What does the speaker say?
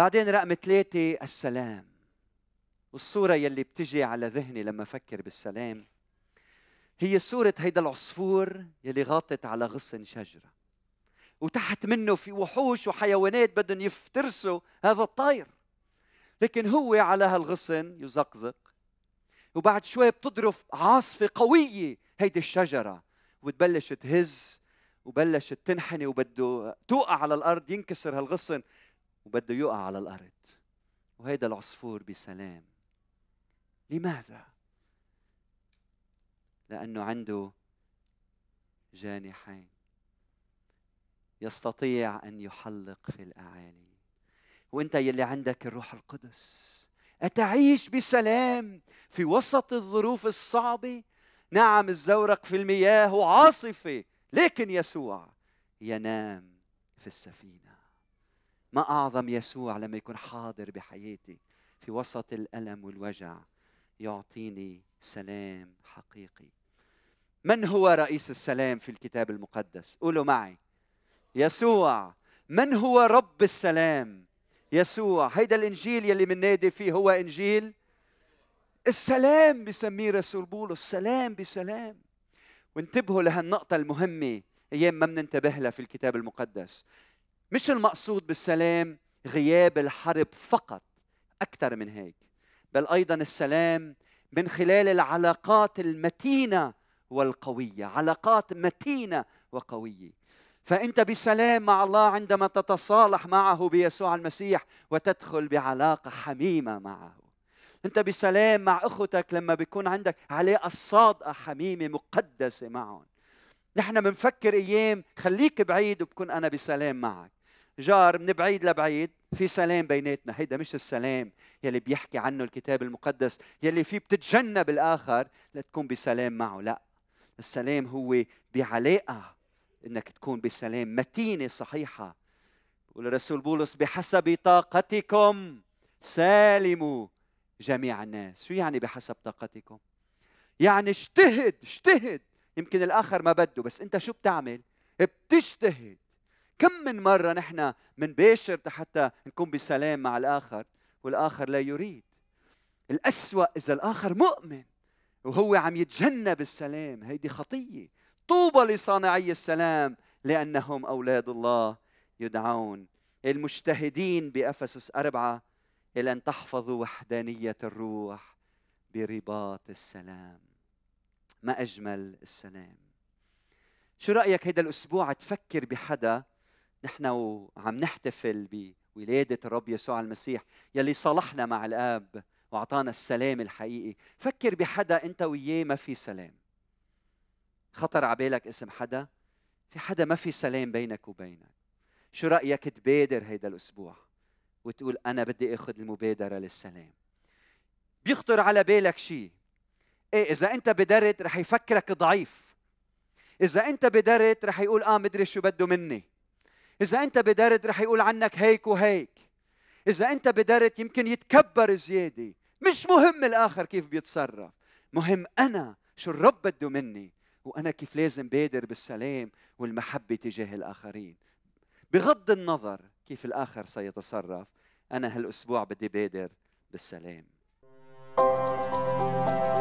بعدين رقم ثلاثة السلام والصورة يلي بتجي على ذهني لما أفكر بالسلام هي صورة هيدا العصفور يلي غاطت على غصن شجرة وتحت منه في وحوش وحيوانات بدهم يفترسوا هذا الطير لكن هو على هالغصن يزقزق وبعد شوي بتضرف عاصفة قوية هيدي الشجرة وتبلش تهز وبلشت تنحني وبده توقع على الأرض ينكسر هالغصن وبده يقع على الارض وهيدا العصفور بسلام لماذا لانه عنده جانحين يستطيع ان يحلق في الاعالي وانت يلي عندك الروح القدس اتعيش بسلام في وسط الظروف الصعبه نعم الزورق في المياه وعاصفه لكن يسوع ينام في السفينه ما أعظم يسوع لما يكون حاضر بحياتي في وسط الألم والوجع يعطيني سلام حقيقي من هو رئيس السلام في الكتاب المقدس قولوا معي يسوع من هو رب السلام يسوع هيدا الانجيل يلي بننادي فيه هو انجيل السلام بسميه رسول بولس السلام بسلام وانتبهوا لهالنقطه المهمه ايام ما بننتبه لها في الكتاب المقدس مش المقصود بالسلام غياب الحرب فقط اكثر من هيك بل ايضا السلام من خلال العلاقات المتينه والقويه علاقات متينه وقويه فانت بسلام مع الله عندما تتصالح معه بيسوع المسيح وتدخل بعلاقه حميمه معه انت بسلام مع اخوتك لما بيكون عندك علاقه صادقه حميمه مقدسه معهم نحن بنفكر ايام خليك بعيد وبكون انا بسلام معك جار من بعيد لبعيد في سلام بيناتنا هيدا مش السلام يلي بيحكي عنه الكتاب المقدس يلي فيه بتتجنب الآخر لتكون بسلام معه لا السلام هو بعلاقة انك تكون بسلام متينة صحيحة بقول الرسول بولس بحسب طاقتكم سالموا جميع الناس شو يعني بحسب طاقتكم يعني اجتهد اجتهد يمكن الاخر ما بده بس انت شو بتعمل بتجتهد كم من مرة نحن منباشر حتى نكون بسلام مع الآخر والآخر لا يريد الأسوأ إذا الآخر مؤمن وهو عم يتجنب السلام هيدي خطية طوبى لصانعي السلام لأنهم أولاد الله يدعون المجتهدين بأفسس أربعة إلى أن تحفظوا وحدانية الروح برباط السلام ما أجمل السلام شو رأيك هيدا الأسبوع تفكر بحدا نحن وعم نحتفل بولادة الرب يسوع المسيح يلي صلحنا مع الآب وأعطانا السلام الحقيقي فكر بحدا أنت وياه ما في سلام خطر على بالك اسم حدا في حدا ما في سلام بينك وبينك شو رأيك تبادر هيدا الأسبوع وتقول أنا بدي أخذ المبادرة للسلام بيخطر على بالك شيء إيه إذا أنت بدرت رح يفكرك ضعيف إذا أنت بدرت رح يقول آه مدري شو بده مني إذا أنت بدرد رح يقول عنك هيك وهيك إذا أنت بدرد يمكن يتكبر زيادة مش مهم الآخر كيف بيتصرف مهم أنا شو الرب بده مني وأنا كيف لازم بادر بالسلام والمحبة تجاه الآخرين بغض النظر كيف الآخر سيتصرف أنا هالأسبوع بدي بادر بالسلام thank you